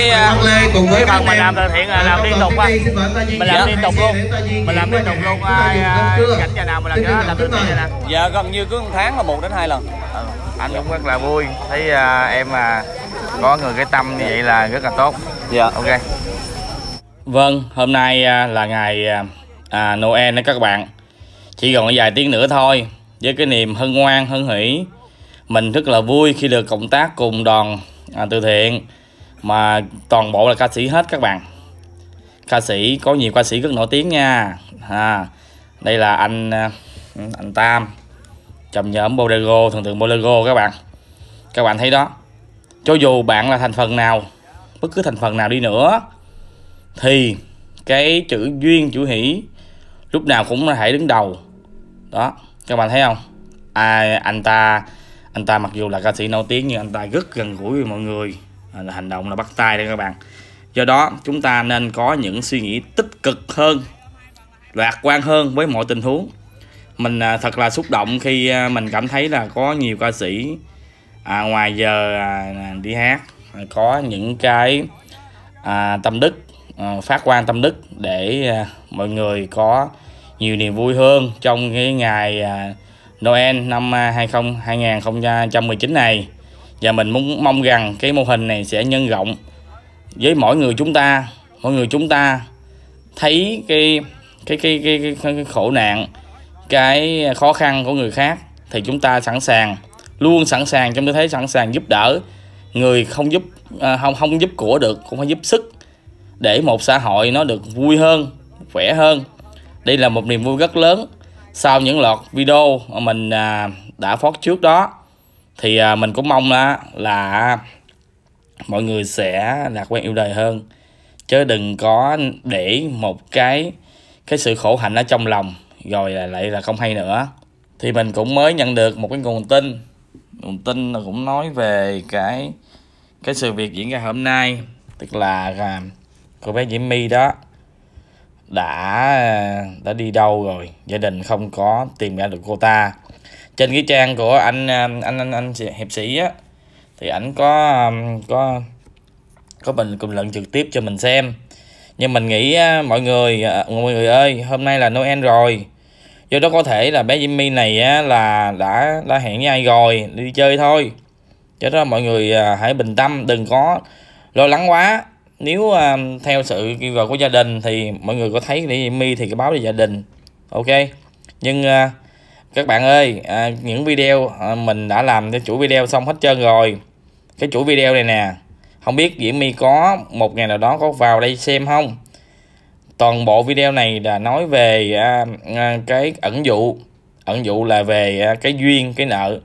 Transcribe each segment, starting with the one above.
với uh, à, cùng với bạn mình làm từ thiện là làm liên tục quá mình làm liên tục luôn mình làm liên tục luôn cảnh nhà nào mình làm đó làm từ thiện nè giờ gần như cứ một tháng là một đến hai lần ờ, anh cũng rất là vui thấy uh, em là có người cái tâm như vậy là rất là tốt dạ ok vâng hôm nay à, là ngày à, Noel đó các bạn chỉ còn vài tiếng nữa thôi với cái niềm hân hoan hân hỉ mình rất là vui khi được cộng tác cùng đoàn à, từ thiện mà toàn bộ là ca sĩ hết các bạn ca sĩ có nhiều ca sĩ rất nổi tiếng nha à, đây là anh à, ừ, anh Tam trầm nhóm Bolero thường thường Bolero các bạn các bạn thấy đó cho dù bạn là thành phần nào bất cứ thành phần nào đi nữa thì cái chữ duyên chữ hỷ lúc nào cũng là hãy đứng đầu đó các bạn thấy không Ai anh ta anh ta mặc dù là ca sĩ nổi tiếng nhưng anh ta rất gần gũi với mọi người là hành động là bắt tay đây các bạn do đó chúng ta nên có những suy nghĩ tích cực hơn lạc quan hơn với mọi tình huống mình à, thật là xúc động khi à, mình cảm thấy là có nhiều ca sĩ à, ngoài giờ à, đi hát à, có những cái à, tâm đức à, phát quan tâm đức để à, mọi người có nhiều niềm vui hơn trong cái ngày à, Noel năm 20, 2019 này và mình muốn mong rằng cái mô hình này sẽ nhân rộng với mỗi người chúng ta mỗi người chúng ta thấy cái cái cái cái, cái, cái khổ nạn cái khó khăn của người khác thì chúng ta sẵn sàng luôn sẵn sàng trong tư thế sẵn sàng giúp đỡ người không giúp à, không không giúp của được cũng phải giúp sức để một xã hội nó được vui hơn khỏe hơn đây là một niềm vui rất lớn sau những loạt video mà mình à, đã phát trước đó thì à, mình cũng mong đó là mọi người sẽ lạc quan yêu đời hơn chứ đừng có để một cái cái sự khổ hạnh ở trong lòng rồi lại là không hay nữa thì mình cũng mới nhận được một cái nguồn tin nguồn tin là cũng nói về cái cái sự việc diễn ra hôm nay tức là à, cô bé Diễm My đó đã à, đã đi đâu rồi gia đình không có tìm ra được cô ta trên cái trang của anh um, anh anh anh, hiệp sĩ á thì ảnh có um, có có bình cùng luận trực tiếp cho mình xem nhưng mình nghĩ mọi người à, mọi người ơi hôm nay là Noel rồi do đó có thể là bé Jimmy này là đã đã hẹn với ai rồi đi chơi thôi cho đó mọi người à, hãy bình tâm đừng có lo lắng quá nếu à, theo sự kêu gọi của gia đình thì mọi người có thấy bé Jimmy thì cứ báo cho gia đình ok nhưng các bạn ơi à, những video à, mình đã làm cho chủ video xong hết trơn rồi cái chủ video này nè không biết Diễm My có một ngày nào đó có vào đây xem không toàn bộ video này là nói về à, à, cái ẩn dụ ẩn dụ là về à, cái duyên cái nợ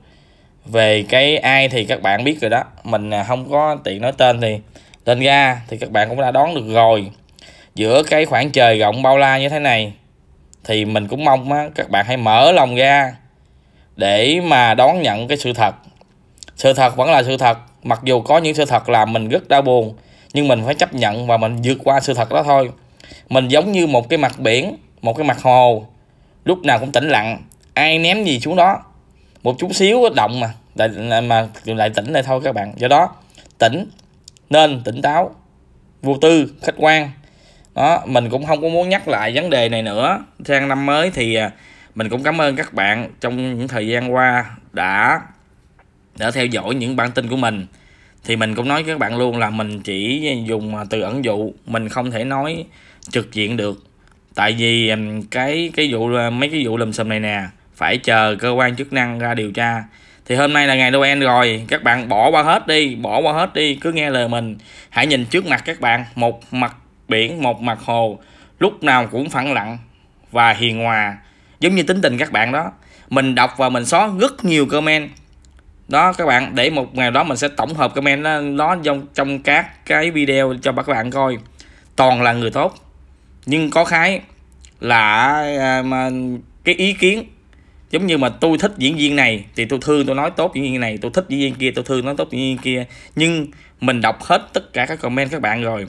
về cái ai thì các bạn biết rồi đó mình à, không có tiện nói tên thì tên ra thì các bạn cũng đã đón được rồi giữa cái khoảng trời rộng bao la như thế này thì mình cũng mong á, các bạn hãy mở lòng ra để mà đón nhận cái sự thật sự thật vẫn là sự thật mặc dù có những sự thật làm mình rất đau buồn nhưng mình phải chấp nhận và mình vượt qua sự thật đó thôi mình giống như một cái mặt biển một cái mặt hồ lúc nào cũng tĩnh lặng ai ném gì xuống đó một chút xíu động mà lại, lại mà lại tỉnh lại thôi các bạn do đó tỉnh nên tỉnh táo vô tư khách quan đó mình cũng không có muốn nhắc lại vấn đề này nữa sang năm mới thì à, mình cũng cảm ơn các bạn trong những thời gian qua đã đã theo dõi những bản tin của mình thì mình cũng nói với các bạn luôn là mình chỉ dùng à, từ ẩn dụ mình không thể nói trực diện được tại vì cái cái vụ à, mấy cái vụ lùm xùm này nè phải chờ cơ quan chức năng ra điều tra thì hôm nay là ngày Noel rồi các bạn bỏ qua hết đi bỏ qua hết đi cứ nghe lời mình hãy nhìn trước mặt các bạn một mặt biển một mặt hồ lúc nào cũng phẳng lặng và hiền hòa giống như tính tình các bạn đó mình đọc và mình xóa rất nhiều comment đó các bạn để một ngày đó mình sẽ tổng hợp comment đó, đó trong trong các cái video cho các bạn coi toàn là người tốt nhưng có khái là à, mà cái ý kiến giống như mà tôi thích diễn viên này thì tôi thương tôi nói tốt diễn viên này tôi thích diễn viên kia tôi thương nói tốt diễn viên kia nhưng mình đọc hết tất cả các comment các bạn rồi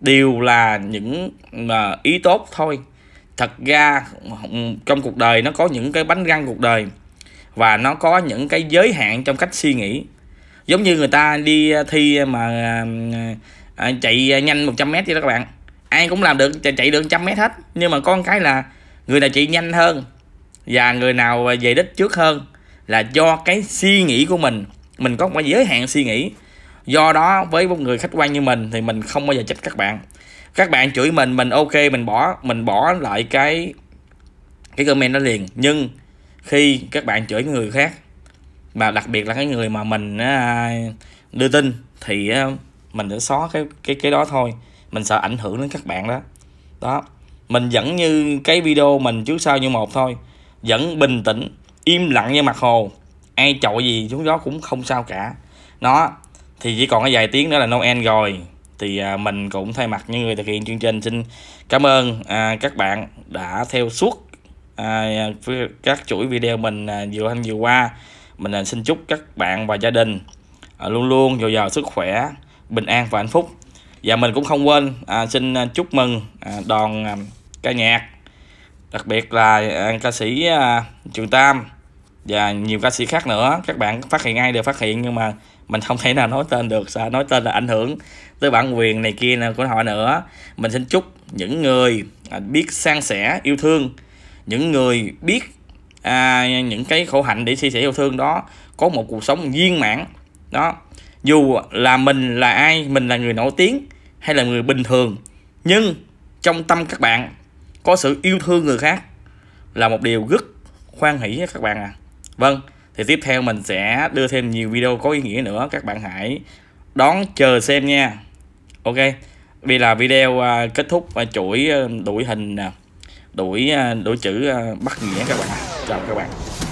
đều là những à, ý tốt thôi thật ra trong cuộc đời nó có những cái bánh răng cuộc đời và nó có những cái giới hạn trong cách suy nghĩ giống như người ta đi thi mà à, chạy nhanh 100 mét vậy đó các bạn ai cũng làm được chạy, được 100 mét hết nhưng mà con cái là người nào chạy nhanh hơn và người nào về đích trước hơn là do cái suy nghĩ của mình mình có một cái giới hạn suy nghĩ do đó với một người khách quan như mình thì mình không bao giờ trách các bạn các bạn chửi mình mình ok mình bỏ mình bỏ lại cái cái comment đó liền nhưng khi các bạn chửi người khác và đặc biệt là cái người mà mình à, đưa tin thì à, mình sẽ xóa cái cái cái đó thôi mình sợ ảnh hưởng đến các bạn đó đó mình vẫn như cái video mình trước sau như một thôi vẫn bình tĩnh im lặng như mặt hồ ai chọi gì chúng đó cũng không sao cả nó thì chỉ còn cái vài tiếng nữa là Noel rồi thì à, mình cũng thay mặt những người thực hiện chương trình xin cảm ơn à, các bạn đã theo suốt à, các chuỗi video mình vừa anh vừa qua mình xin chúc các bạn và gia đình luôn luôn dồi dào sức khỏe bình an và hạnh phúc và mình cũng không quên xin chúc mừng đoàn ca nhạc đặc biệt là ca sĩ à, Trường Tam và nhiều ca sĩ khác nữa các bạn phát hiện ai đều phát hiện nhưng mà mình không thể nào nói tên được sao nói tên là ảnh hưởng tới bản quyền này kia của họ nữa mình xin chúc những người à, biết san sẻ yêu thương những người biết à, những cái khổ hạnh để chia sẻ yêu thương đó có một cuộc sống viên mãn đó dù là mình là ai mình là người nổi tiếng hay là người bình thường nhưng trong tâm các bạn có sự yêu thương người khác là một điều rất khoan hỷ các bạn à Vâng, thì tiếp theo mình sẽ đưa thêm nhiều video có ý nghĩa nữa các bạn hãy đón chờ xem nha ok vì là video à, kết thúc và chuỗi à, đuổi hình đuổi à, đuổi chữ bắt nghĩa các bạn chào các bạn